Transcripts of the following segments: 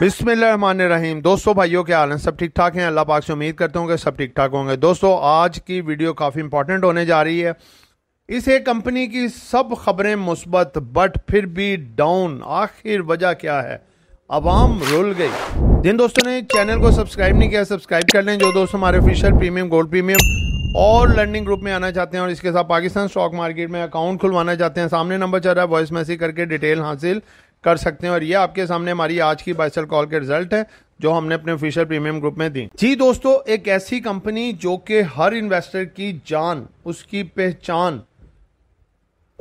बिसमीम दोस्तों भाइयों के हाल हैं सब ठीक ठाक हैं अल्लाह पाक से उम्मीद करते होंगे सब ठीक ठाक होंगे दोस्तों आज की वीडियो काफ़ी इंपॉर्टेंट होने जा रही है इसे कंपनी की सब खबरें मुस्बत बट फिर भी डाउन आखिर वजह क्या है आवाम रुल गई जिन दोस्तों ने चैनल को सब्सक्राइब नहीं किया सब्सक्राइब कर लें जो दोस्त हमारे ऑफिशियल प्रीमियम गोल्ड प्रीमियम और लर्निंग ग्रुप में आना चाहते हैं और इसके साथ पाकिस्तान स्टॉक मार्केट में अकाउंट खुलवाना चाहते हैं सामने नंबर चल रहा है वॉइस मैसेज करके डिटेल हासिल कर सकते हैं और ये आपके सामने हमारी आज की बाइसल कॉल के रिजल्ट है जो हमने अपने ऑफिशियल प्रीमियम ग्रुप में दी जी दोस्तों एक ऐसी कंपनी जो कि हर इन्वेस्टर की जान उसकी पहचान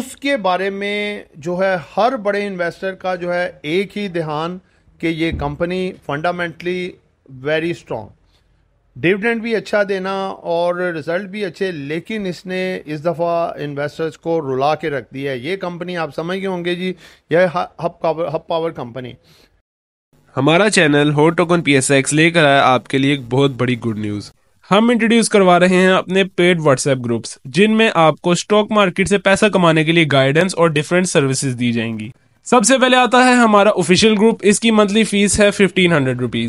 उसके बारे में जो है हर बड़े इन्वेस्टर का जो है एक ही ध्यान कि ये company fundamentally very strong dividend भी अच्छा देना और रिजल्ट भी अच्छे लेकिन इसने इस दफ़ा इन्वेस्टर्स को रुला के रख दिया है ये कंपनी आप समझ गए होंगे जी यह hub power hub power company हमारा चैनल हो टोकन पी एस एक्स लेकर आया आपके लिए एक बहुत बड़ी गुड न्यूज़ हम इंट्रोड्यूस करवा रहे हैं अपने पेड व्हाट्सएप ग्रुप्स जिनमें आपको स्टॉक मार्केट से पैसा कमाने के लिए गाइडेंस और डिफरेंट सर्विसेज दी जाएंगी सबसे पहले आता है हमारा ऑफिशियल ग्रुप इसकी मंथली फीस है फिफ्टीन हंड्रेड रुपीज़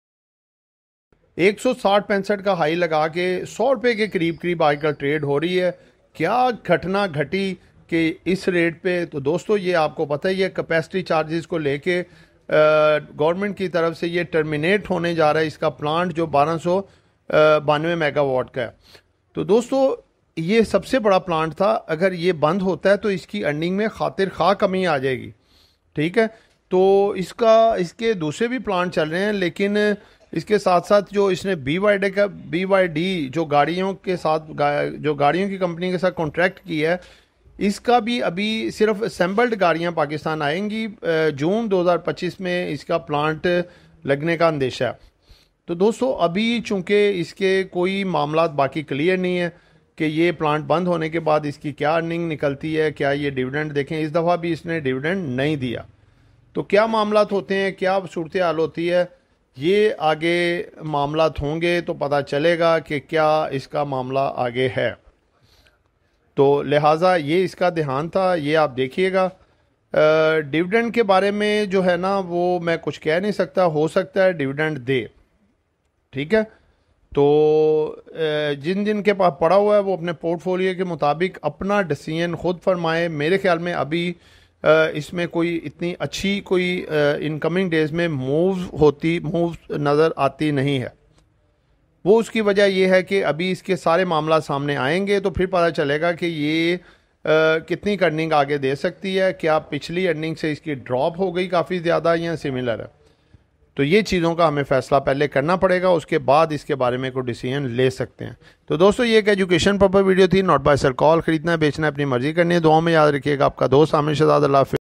एक सौ साठ पैंसठ का हाई लगा के सौ रुपये के करीब करीब आजकल ट्रेड हो रही है क्या घटना घटी कि इस रेट पे तो दोस्तों ये आपको पता ही है कैपेसिटी चार्जेस को लेके गवर्नमेंट की तरफ से ये टर्मिनेट होने जा रहा है इसका प्लांट जो बारह सौ बानवे मेगावाट का है तो दोस्तों ये सबसे बड़ा प्लांट था अगर ये बंद होता है तो इसकी अर्निंग में खातिर खा कमी आ जाएगी ठीक है तो इसका इसके दूसरे भी प्लांट चल रहे हैं लेकिन इसके साथ साथ जो इसने बी वाई डी का बी वाई डी जो गाड़ियों के साथ गा, जो गाड़ियों की कंपनी के साथ कॉन्ट्रैक्ट किया है इसका भी अभी सिर्फ असम्बल्ड गाड़ियाँ पाकिस्तान आएंगी जून 2025 में इसका प्लांट लगने का अंदेशा है तो दोस्तों अभी चूँकि इसके कोई मामला बाकी क्लियर नहीं है कि ये प्लांट बंद होने के बाद इसकी क्या अर्निंग निकलती है क्या ये डिविडेंड देखें इस दफ़ा भी इसने डिविडेंड नहीं दिया तो क्या मामला होते हैं क्या सूरत हाल होती है ये आगे मामला होंगे तो पता चलेगा कि क्या इसका मामला आगे है तो लिहाजा ये इसका ध्यान था ये आप देखिएगा डिविडेंड के बारे में जो है ना वो मैं कुछ कह नहीं सकता हो सकता है डिविडेंड दे ठीक है तो जिन जिन के पास पड़ा हुआ है वो अपने पोर्टफोलियो के मुताबिक अपना डिसीजन खुद फरमाए मेरे ख्याल में अभी इसमें कोई इतनी अच्छी कोई इनकमिंग डेज में मूव होती मूव नज़र आती नहीं है वो उसकी वजह यह है कि अभी इसके सारे मामला सामने आएंगे तो फिर पता चलेगा कि ये आ, कितनी अर्निंग आगे दे सकती है क्या पिछली अर्निंग से इसकी ड्रॉप हो गई काफ़ी ज़्यादा या सिमिलर है तो ये चीज़ों का हमें फ़ैसला पहले करना पड़ेगा उसके बाद इसके बारे में कोई डिसीजन ले सकते हैं तो दोस्तों ये एक एजुकेशन पर्पज वीडियो थी नॉट बाय सर कॉल खरीदना बेचना अपनी मर्जी करनी है दुआओं में याद रखिएगा आपका दोस्त आमिर अल्लाह